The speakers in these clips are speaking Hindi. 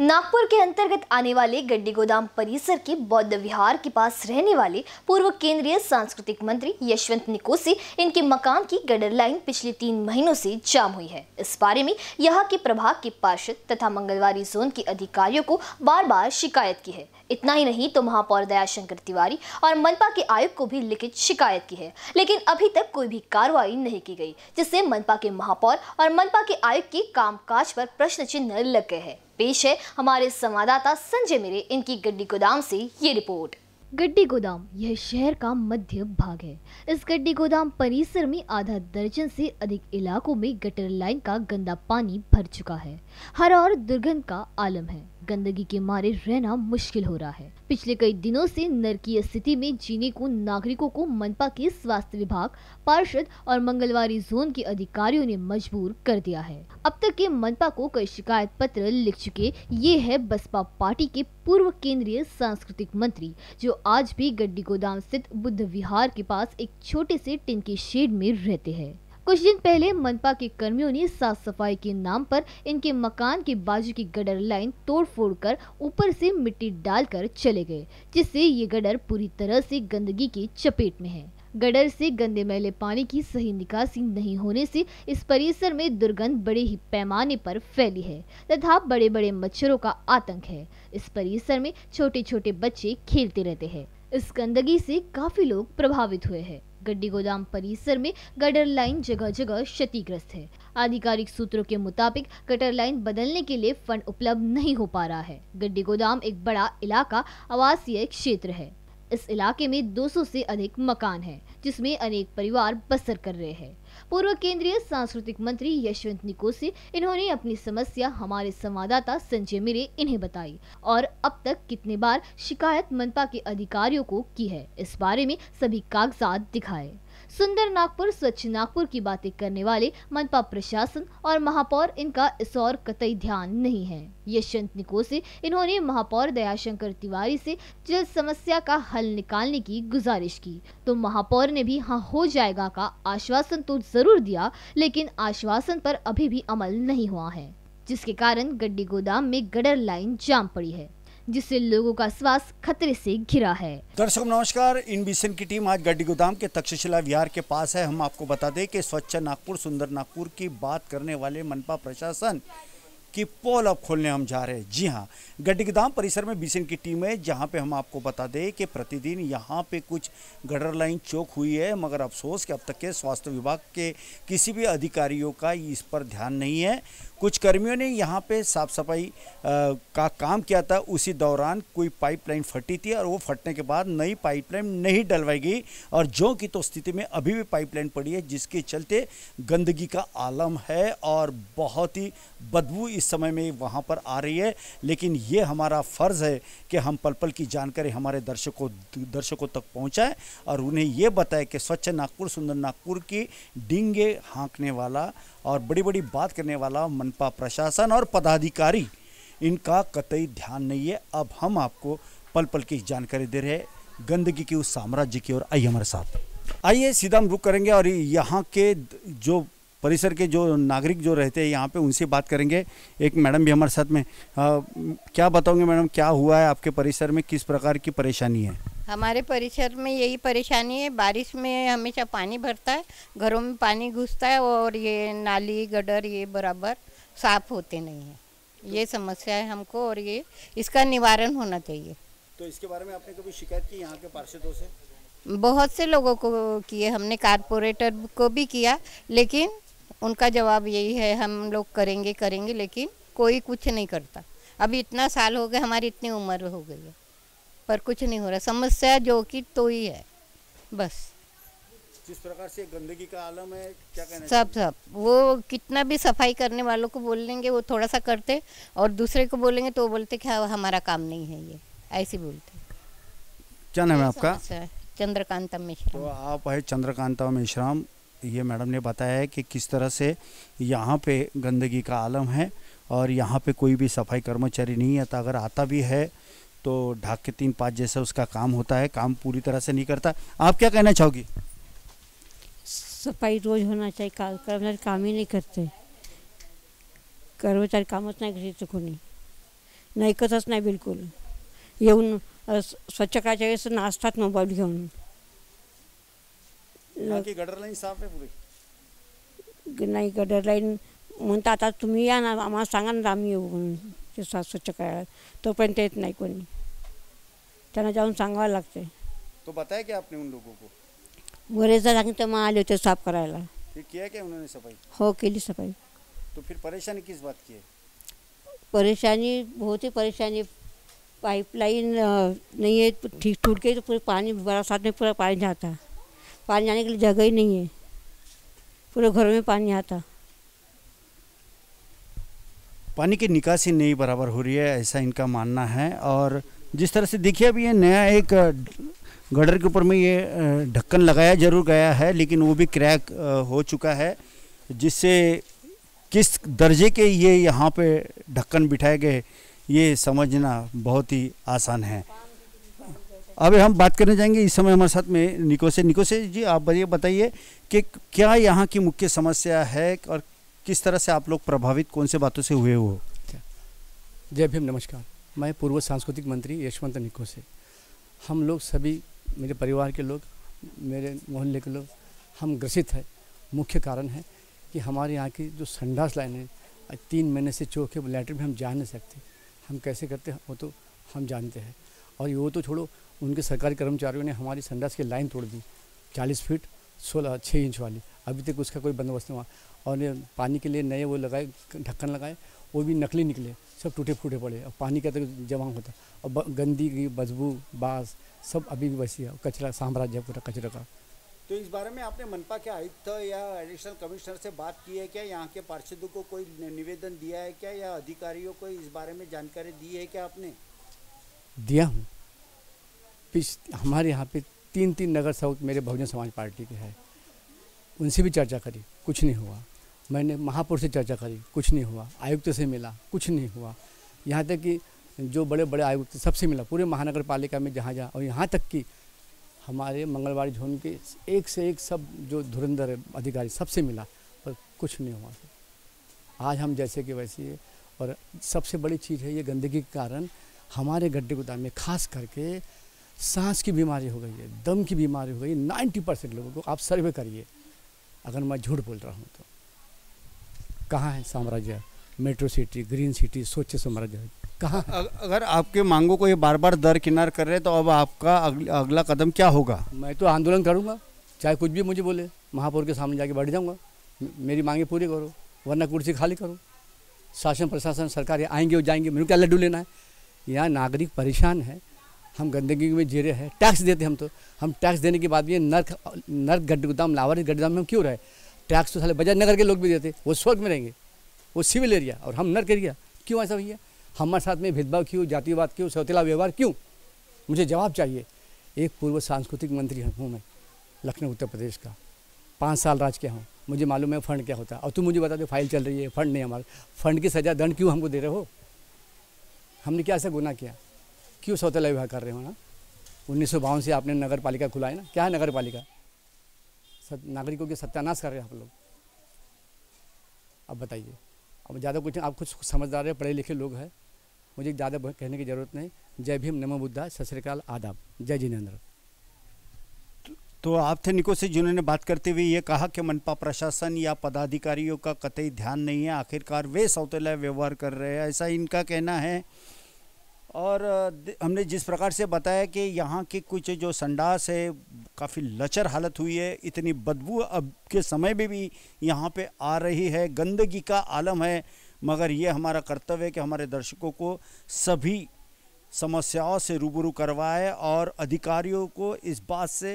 नागपुर के अंतर्गत आने वाले गड्डी गोदाम परिसर के बौद्ध विहार के पास रहने वाले पूर्व केंद्रीय सांस्कृतिक मंत्री यशवंत निकोसी इनके मकान की गडर लाइन पिछले तीन महीनों से जाम हुई है इस बारे में यहाँ के प्रभाग के पार्षद तथा मंगलवारी जोन के अधिकारियों को बार बार शिकायत की है इतना ही नहीं तो महापौर दयाशंकर तिवारी और मनपा के आयुक्त को भी लिखित शिकायत की है लेकिन अभी तक कोई भी कार्रवाई नहीं की गई जिससे मनपा के महापौर और मनपा के आयुक्त के कामकाज पर प्रश्न चिन्ह लग गए हैं पेश है हमारे संवाददाता संजय मेरे इनकी गड्डी गोदाम से ये रिपोर्ट गड्डी गोदाम यह शहर का मध्य भाग है इस गड्डी गोदाम परिसर में आधा दर्जन से अधिक इलाकों में गटर लाइन का गंदा पानी भर चुका है हर और दुर्गंध का आलम है गंदगी के मारे रहना मुश्किल हो रहा है पिछले कई दिनों से नरकीय स्थिति में जीने को नागरिकों को मनपा के स्वास्थ्य विभाग पार्षद और मंगलवारी जोन के अधिकारियों ने मजबूर कर दिया है अब तक के मनपा को कई शिकायत पत्र लिख चुके ये है बसपा पार्टी के पूर्व केंद्रीय सांस्कृतिक मंत्री जो आज भी गड्डी गोदाम स्थित बुद्ध विहार के पास एक छोटे से टिन के शेड में रहते हैं कुछ दिन पहले मनपा के कर्मियों ने साफ सफाई के नाम पर इनके मकान के बाजू की गडर लाइन तोड़ फोड़ कर ऊपर से मिट्टी डालकर चले गए जिससे ये गडर पूरी तरह से गंदगी की चपेट में है गडर से गंदे मैले पानी की सही निकासी नहीं होने से इस परिसर में दुर्गंध बड़े ही पैमाने पर फैली है तथा बड़े बड़े मच्छरों का आतंक है इस परिसर में छोटे छोटे बच्चे खेलते रहते हैं इस गंदगी से काफी लोग प्रभावित हुए हैं गड्डी गोदाम परिसर में गटर लाइन जगह जगह क्षतिग्रस्त है आधिकारिक सूत्रों के मुताबिक गटर लाइन बदलने के लिए फंड उपलब्ध नहीं हो पा रहा है गड्डी गोदाम एक बड़ा इलाका आवासीय क्षेत्र है इस इलाके में 200 से अधिक मकान हैं जिसमें अनेक परिवार बसर कर रहे हैं पूर्व केंद्रीय सांस्कृतिक मंत्री यशवंत निकोसी इन्होंने अपनी समस्या हमारे संवाददाता संजय मिरे इन्हें बताई और अब तक कितने बार शिकायत मनपा के अधिकारियों को की है इस बारे में सभी कागजात दिखाए सुंदर नागपुर स्वच्छ नागपुर की बातें करने वाले मनपा प्रशासन और महापौर इनका इस और कतई ध्यान नहीं है यशवंत निको से इन्होंने महापौर दयाशंकर तिवारी से जल समस्या का हल निकालने की गुजारिश की तो महापौर ने भी हाँ हो जाएगा का आश्वासन तो जरूर दिया लेकिन आश्वासन पर अभी भी अमल नहीं हुआ है जिसके कारण गड्डी गोदाम में गडर लाइन जाम पड़ी है जिससे लोगों का स्वास्थ्य खतरे से घिरा है दर्शक नमस्कार इन बीसन की टीम आज गड्डी गोदाम के तक्षशिला विहार के पास है हम आपको बता दें कि स्वच्छ नागपुर सुंदर नागपुर की बात करने वाले मनपा प्रशासन की पोल अब खोलने हम जा रहे हैं जी हाँ गड्डी गोदाम परिसर में बीसन की टीम है जहाँ पे हम आपको बता दें कि प्रतिदिन यहाँ पे कुछ गडर लाइन चौक हुई है मगर अफसोस कि अब तक के स्वास्थ्य विभाग के किसी भी अधिकारियों का इस पर ध्यान नहीं है कुछ कर्मियों ने यहाँ पे साफ सफाई का काम किया था उसी दौरान कोई पाइपलाइन फटी थी और वो फटने के बाद नई पाइपलाइन नहीं डलवाई गई और जो की तो स्थिति में अभी भी पाइपलाइन पड़ी है जिसके चलते गंदगी का आलम है और बहुत ही बदबू इस समय में वहाँ पर आ रही है लेकिन ये हमारा फ़र्ज़ है कि हम पल पल की जानकारी हमारे दर्शकों दर्शकों तक पहुँचाएँ और उन्हें ये बताएं कि स्वच्छ नागपुर सुंदर नागपुर की डिंगे हाँकने वाला और बड़ी बड़ी बात करने वाला मनपा प्रशासन और पदाधिकारी इनका कतई ध्यान नहीं है अब हम आपको पल पल की जानकारी दे रहे हैं गंदगी की उस साम्राज्य की ओर आइए हमारे साथ आइए सीधा हम रुक करेंगे और यहाँ के जो परिसर के जो नागरिक जो रहते हैं यहाँ पे उनसे बात करेंगे एक मैडम भी हमारे साथ में आ, क्या बताऊँगे मैडम क्या हुआ है आपके परिसर में किस प्रकार की परेशानी है हमारे परिसर में यही परेशानी है बारिश में हमेशा पानी भरता है घरों में पानी घुसता है और ये नाली गडर ये बराबर साफ होते नहीं है तो ये समस्या है हमको और ये इसका निवारण होना चाहिए तो इसके बारे में आपने कभी शिकायत की यहाँ के पार्षदों से बहुत से लोगों को किए हमने कारपोरेटर को भी किया लेकिन उनका जवाब यही है हम लोग करेंगे करेंगे लेकिन कोई कुछ नहीं करता अभी इतना साल हो गया हमारी इतनी उम्र हो गई है पर कुछ नहीं हो रहा समस्या जो कि तो ही है बस जिस प्रकार से गंदगी का आलम है क्या कहना सब सब वो कितना भी सफाई करने वालों को बोल लेंगे वो थोड़ा सा करते और दूसरे को बोलेंगे तो वो बोलते क्या हाँ, हमारा काम नहीं है ये ऐसे बोलते क्या नाम है आपका चंद्रकांता मिश्रा तो आप है चंद्रकांता मिश्राम ये मैडम ने बताया है कि किस तरह से यहाँ पे गंदगी का आलम है और यहाँ पे कोई भी सफाई कर्मचारी नहीं आता तो अगर आता भी है तो ढाक के तीन पाँच जैसा उसका काम होता है काम पूरी तरह से नहीं करता आप क्या कहना चाहोगी सफाई रोज होना चाहिए कर्मचारी काम ही नहीं करते कर्मचारी कामच को नहीं नहीं करता तो नहीं बिल्कुल बिलकुल उन स्वच्छ करायच्या वेळेस नाचतात मोबाईल घेऊन गडर लाइन साफ है पूरी नहीं गडर लाईन म्हणता आता तुम्ही या ना आम्हाला सांगा ना आम्ही येऊ स्वच्छ करायला तोपर्यंत येत नाही कोणी त्यांना जाऊन सांगवा लगते तो बताया क्या आपने उन लोगों को गोरेजा राखी तो मैं आले होते साफ करायला फिर किया क्या उन्होंने सफाई हो के लिए सफाई तो फिर परेशानी किस बात की है परेशानी बहुत ही परेशानी पाइपलाइन नहीं है तो ठीक टूट गई तो पूरे पानी बरसात में पूरा पानी जाता पानी जाने के लिए जगह ही नहीं है पूरे घर में पानी आता पानी की निकासी नहीं बराबर हो रही है ऐसा इनका मानना है और जिस तरह से देखिए अभी ये नया एक गडर के ऊपर में ये ढक्कन लगाया जरूर गया है लेकिन वो भी क्रैक हो चुका है जिससे किस दर्जे के ये यहाँ पे ढक्कन बिठाए गए ये समझना बहुत ही आसान है अभी हम बात करने जाएंगे इस समय हमारे साथ में निको से निको से जी आप ये बताइए कि क्या यहाँ की मुख्य समस्या है और किस तरह से आप लोग प्रभावित कौन से बातों से हुए हो जय भीम नमस्कार मैं पूर्व सांस्कृतिक मंत्री यशवंत निको से हम लोग सभी मेरे परिवार के लोग मेरे मोहल्ले के लोग हम ग्रसित हैं मुख्य कारण है कि हमारे यहाँ की जो संडास लाइन है तीन महीने से चौक है लेटर में हम जा नहीं सकते हम कैसे करते हैं वो तो हम जानते हैं और वो तो छोड़ो उनके सरकारी कर्मचारियों ने हमारी संडास की लाइन तोड़ दी चालीस फीट सोलह छः इंच वाली अभी तक उसका कोई बंदोबस्त नहीं हुआ और पानी के लिए नए वो लगाए ढक्कन लगाए वो भी नकली निकले सब टूटे फूटे पड़े और पानी का तो जमा होता और गंदी की बदबू बाँस सब अभी भी बसी है कचरा साम्राज्य पूरा कचरा का तो इस बारे में आपने मनपा के आयुक्त या एडिशनल कमिश्नर से बात की है क्या यहाँ के पार्षदों को कोई निवेदन दिया है क्या या अधिकारियों को इस बारे में जानकारी दी है क्या आपने दिया हूँ पिछ हमारे यहाँ पे तीन तीन नगर सेवक मेरे बहुजन समाज पार्टी के हैं उनसे भी चर्चा करी कुछ नहीं हुआ मैंने महापौर से चर्चा करी कुछ नहीं हुआ आयुक्त से मिला कुछ नहीं हुआ यहाँ तक कि जो बड़े बड़े आयुक्त सबसे मिला पूरे महानगर पालिका में जहाँ जहाँ और यहाँ तक कि हमारे मंगलवाड़ी जोन के एक से एक सब जो धुरंधर अधिकारी सबसे मिला पर कुछ नहीं हुआ आज हम जैसे कि वैसे है और सबसे बड़ी चीज़ है ये गंदगी के कारण हमारे गड्ढे गोदाम में खास करके सांस की बीमारी हो गई है दम की बीमारी हो गई नाइन्टी परसेंट लोगों को आप सर्वे करिए अगर मैं झूठ बोल रहा हूँ तो कहाँ है साम्राज्य मेट्रो सिटी ग्रीन सिटी स्वच्छ साम्राज्य कहाँ अगर आपके मांगों को ये बार बार दरकिनार कर रहे हैं तो अब आपका अगला कदम क्या होगा मैं तो आंदोलन करूँगा चाहे कुछ भी मुझे बोले महापौर के सामने जाके बैठ जाऊँगा मेरी मांगे पूरी करो वरना कुर्सी खाली करो शासन प्रशासन सरकार आएंगे और जाएंगे मेरे क्या लड्डू लेना है यहाँ नागरिक परेशान है हम गंदगी में जी रहे हैं टैक्स देते हम तो हम टैक्स देने के बाद भी नर्क नर्क गड्ढे गोदाम लावारिस गड्ढे गोदाम में हम क्यों रहे टैक्स तो साले बजाज नगर के लोग भी देते वो स्वर्ग में रहेंगे वो सिविल एरिया और हम नर्क एरिया क्यों ऐसा भैया हमारे साथ में भेदभाव क्यों जातिवाद क्यों सौतेला व्यवहार क्यों मुझे जवाब चाहिए एक पूर्व सांस्कृतिक मंत्री हूँ मैं लखनऊ उत्तर प्रदेश का पाँच साल राज के हूँ मुझे मालूम है फंड क्या होता है और तुम मुझे बता दो फाइल चल रही है फंड नहीं हमारा फंड की सज़ा दंड क्यों हमको दे रहे हो हमने क्या ऐसा गुना किया क्यों सौतेला विवाह कर रहे हो ना उन्नीस से आपने नगर पालिका खुलाए ना क्या है नगर पालिका नागरिकों के सत्यानाश कर रहे हैं आप लोग अब बताइए अब ज़्यादा कुछ आप कुछ समझदार पढ़े लिखे लोग हैं मुझे ज़्यादा कहने की ज़रूरत नहीं जय भीम नमो बुद्धा सत श्रीकाल आदाब जय जिनेन्द्र तो, तो आप थे निको से जिन्होंने बात करते हुए ये कहा कि मनपा प्रशासन या पदाधिकारियों का कतई ध्यान नहीं है आखिरकार वे सौतेला व्यवहार कर रहे हैं ऐसा इनका कहना है और हमने जिस प्रकार से बताया कि यहाँ की कुछ जो संडास है काफ़ी लचर हालत हुई है इतनी बदबू अब के समय में भी यहाँ पे आ रही है गंदगी का आलम है मगर ये हमारा कर्तव्य है कि हमारे दर्शकों को सभी समस्याओं से रूबरू करवाए और अधिकारियों को इस बात से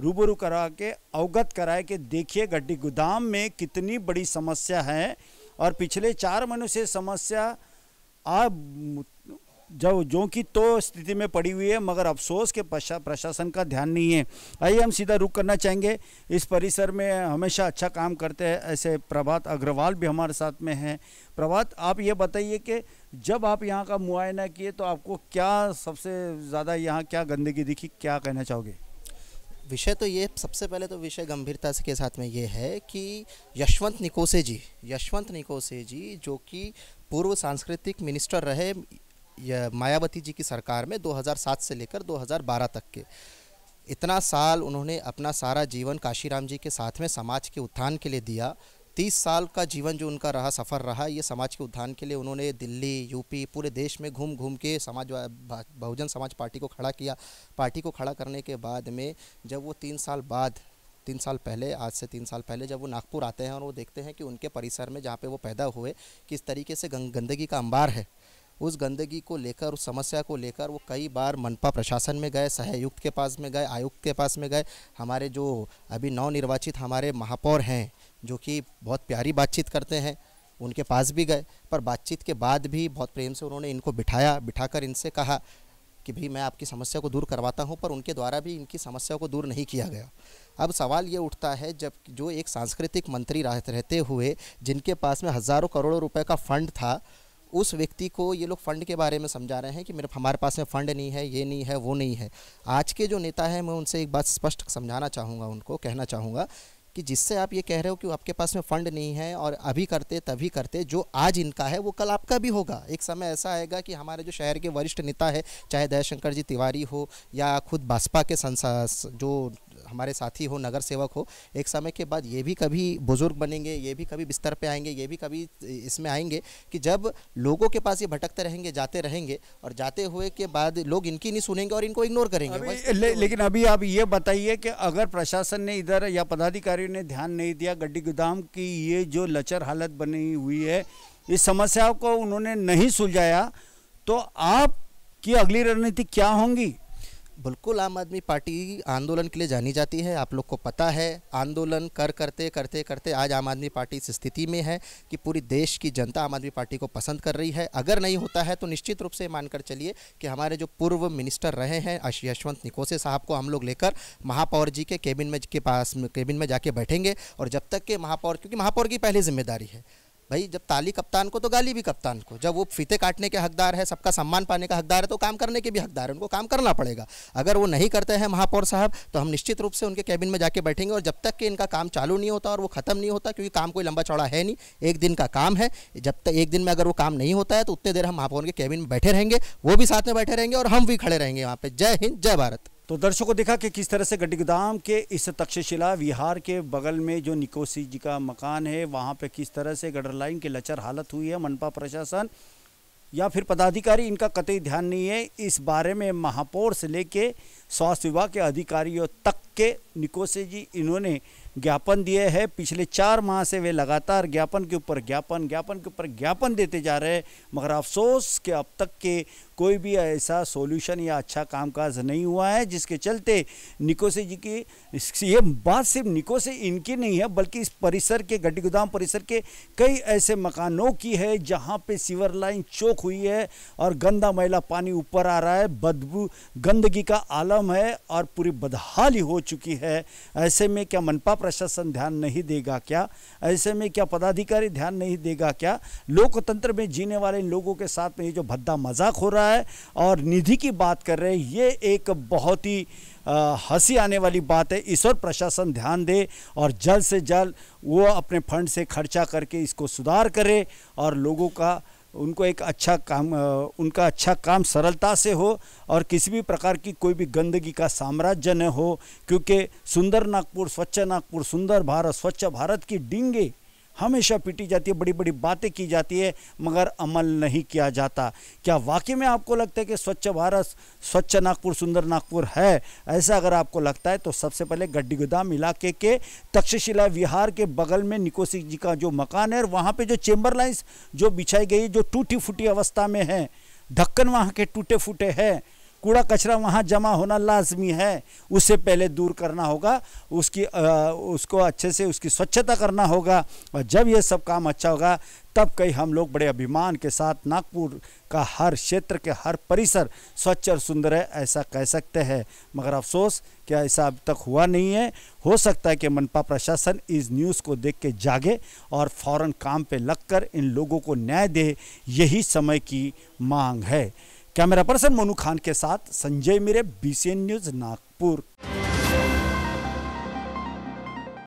रूबरू करा के अवगत कराए कि देखिए गड्ढी गोदाम में कितनी बड़ी समस्या है और पिछले चार महीनों से समस्या आ जब जो कि तो स्थिति में पड़ी हुई है मगर अफसोस के प्रशासन का ध्यान नहीं है आइए हम सीधा रुख करना चाहेंगे इस परिसर में हमेशा अच्छा काम करते हैं ऐसे प्रभात अग्रवाल भी हमारे साथ में हैं प्रभात आप ये बताइए कि जब आप यहाँ का मुआयना किए तो आपको क्या सबसे ज़्यादा यहाँ क्या गंदगी दिखी क्या कहना चाहोगे विषय तो ये सबसे पहले तो विषय गंभीरता के साथ में ये है कि यशवंत निकोसे जी यशवंत निकोसे जी जो कि पूर्व सांस्कृतिक मिनिस्टर रहे मायावती जी की सरकार में 2007 से लेकर 2012 तक के इतना साल उन्होंने अपना सारा जीवन काशीराम जी के साथ में समाज के उत्थान के लिए दिया तीस साल का जीवन जो उनका रहा सफ़र रहा ये समाज के उत्थान के लिए उन्होंने दिल्ली यूपी पूरे देश में घूम घूम के समाज बहुजन समाज पार्टी को खड़ा किया पार्टी को खड़ा करने के बाद में जब वो तीन साल बाद तीन साल पहले आज से तीन साल पहले जब वो नागपुर आते हैं और वो देखते हैं कि उनके परिसर में जहाँ पे वो पैदा हुए किस तरीके से गंदगी का अंबार है उस गंदगी को लेकर उस समस्या को लेकर वो कई बार मनपा प्रशासन में गए सहयुक्त के पास में गए आयुक्त के पास में गए हमारे जो अभी नवनिर्वाचित हमारे महापौर हैं जो कि बहुत प्यारी बातचीत करते हैं उनके पास भी गए पर बातचीत के बाद भी बहुत प्रेम से उन्होंने इनको बिठाया बिठाकर इनसे कहा कि भाई मैं आपकी समस्या को दूर करवाता हूँ पर उनके द्वारा भी इनकी समस्या को दूर नहीं किया गया अब सवाल ये उठता है जब जो एक सांस्कृतिक मंत्री रहते हुए जिनके पास में हज़ारों करोड़ों रुपए का फंड था उस व्यक्ति को ये लोग फंड के बारे में समझा रहे हैं कि मेरे हमारे पास में फ़ंड नहीं है ये नहीं है वो नहीं है आज के जो नेता है मैं उनसे एक बात स्पष्ट समझाना चाहूँगा उनको कहना चाहूँगा कि जिससे आप ये कह रहे हो कि आपके पास में फ़ंड नहीं है और अभी करते तभी करते जो आज इनका है वो कल आपका भी होगा एक समय ऐसा आएगा कि हमारे जो शहर के वरिष्ठ नेता है चाहे दयाशंकर जी तिवारी हो या खुद बसपा के संसा जो हमारे साथी हो नगर सेवक हो एक समय के बाद ये भी कभी बुज़ुर्ग बनेंगे ये भी कभी बिस्तर पे आएंगे ये भी कभी इसमें आएंगे कि जब लोगों के पास ये भटकते रहेंगे जाते रहेंगे और जाते हुए के बाद लोग इनकी नहीं सुनेंगे और इनको इग्नोर करेंगे अभी, तो ले, लेकिन अभी आप ये बताइए कि अगर प्रशासन ने इधर या पदाधिकारियों ने ध्यान नहीं दिया गड्डी गोदाम की ये जो लचर हालत बनी हुई है इस समस्या को उन्होंने नहीं सुलझाया तो आपकी अगली रणनीति क्या होंगी बिल्कुल आम आदमी पार्टी आंदोलन के लिए जानी जाती है आप लोग को पता है आंदोलन कर करते करते करते आज आम आदमी पार्टी इस स्थिति में है कि पूरी देश की जनता आम आदमी पार्टी को पसंद कर रही है अगर नहीं होता है तो निश्चित रूप से मानकर चलिए कि हमारे जो पूर्व मिनिस्टर रहे हैं यशवंत निकोसे साहब को हम लोग लेकर महापौर जी के केबिन में के पास केबिन में जाके बैठेंगे और जब तक के महापौर क्योंकि महापौर की पहली जिम्मेदारी है भाई जब ताली कप्तान को तो गाली भी कप्तान को जब वो फीते काटने के हकदार है सबका सम्मान पाने का हकदार है तो काम करने के भी हकदार है उनको काम करना पड़ेगा अगर वो नहीं करते हैं महापौर साहब तो हम निश्चित रूप से उनके कैबिन में जाके बैठेंगे और जब तक कि इनका काम चालू नहीं होता और वो ख़त्म नहीं होता क्योंकि काम कोई लंबा चौड़ा है नहीं एक दिन का काम है जब तक एक दिन में अगर वो काम नहीं होता है तो उतने देर हम महापौर के कैबिन में बैठे रहेंगे वो भी साथ में बैठे रहेंगे और हम भी खड़े रहेंगे वहाँ पर जय हिंद जय भारत तो दर्शकों को देखा कि किस तरह से गड्डी गोदाम के इस तक्षशिला विहार के बगल में जो निकोसी जी का मकान है वहाँ पे किस तरह से गडर लाइन की लचर हालत हुई है मनपा प्रशासन या फिर पदाधिकारी इनका कतई ध्यान नहीं है इस बारे में महापौर से लेके स्वास्थ्य विभाग के अधिकारियों तक के निकोसी जी इन्होंने ज्ञापन दिए है पिछले चार माह से वे लगातार ज्ञापन के ऊपर ज्ञापन ज्ञापन के ऊपर ज्ञापन देते जा रहे हैं मगर अफसोस के अब तक के कोई भी ऐसा सॉल्यूशन या अच्छा कामकाज नहीं हुआ है जिसके चलते निकोसे जी की ये बात सिर्फ निकोसे इनकी नहीं है बल्कि इस परिसर के गड्डी गोदाम परिसर के कई ऐसे मकानों की है जहाँ पे सीवर लाइन चौक हुई है और गंदा मैला पानी ऊपर आ रहा है बदबू गंदगी का आलम है और पूरी बदहाली हो चुकी है ऐसे में क्या मनपा प्रशासन ध्यान नहीं देगा क्या ऐसे में क्या पदाधिकारी ध्यान नहीं देगा क्या लोकतंत्र में जीने वाले लोगों के साथ में ये जो भद्दा मजाक हो रहा है है और निधि की बात कर रहे हैं ये एक बहुत ही हंसी आने वाली बात है इस और प्रशासन ध्यान दे और जल्द से जल्द वो अपने फंड से खर्चा करके इसको सुधार करे और लोगों का उनको एक अच्छा काम उनका अच्छा काम सरलता से हो और किसी भी प्रकार की कोई भी गंदगी का साम्राज्य न हो क्योंकि सुंदर नागपुर स्वच्छ नागपुर सुंदर भारत स्वच्छ भारत की डिंगे हमेशा पीटी जाती है बड़ी बड़ी बातें की जाती है मगर अमल नहीं किया जाता क्या वाकई में आपको लगता है कि स्वच्छ भारत स्वच्छ नागपुर सुंदर नागपुर है ऐसा अगर आपको लगता है तो सबसे पहले गड्डी गोदाम इलाके के तक्षशिला विहार के बगल में निकोसी जी का जो मकान है वहाँ पर जो चेम्बर लाइन्स जो बिछाई गई जो टूटी फूटी अवस्था में है ढक्कन वहाँ के टूटे फूटे हैं कूड़ा कचरा वहाँ जमा होना लाजमी है उससे पहले दूर करना होगा उसकी आ, उसको अच्छे से उसकी स्वच्छता करना होगा और जब यह सब काम अच्छा होगा तब कई हम लोग बड़े अभिमान के साथ नागपुर का हर क्षेत्र के हर परिसर स्वच्छ और सुंदर है ऐसा कह सकते हैं मगर अफसोस कि ऐसा अब तक हुआ नहीं है हो सकता है कि मनपा प्रशासन इस न्यूज़ को देख के जागे और फ़ौर काम पे लगकर इन लोगों को न्याय दे यही समय की मांग है कैमरा पर्सन मोनू खान के साथ संजय मिरे बीसीएन न्यूज नागपुर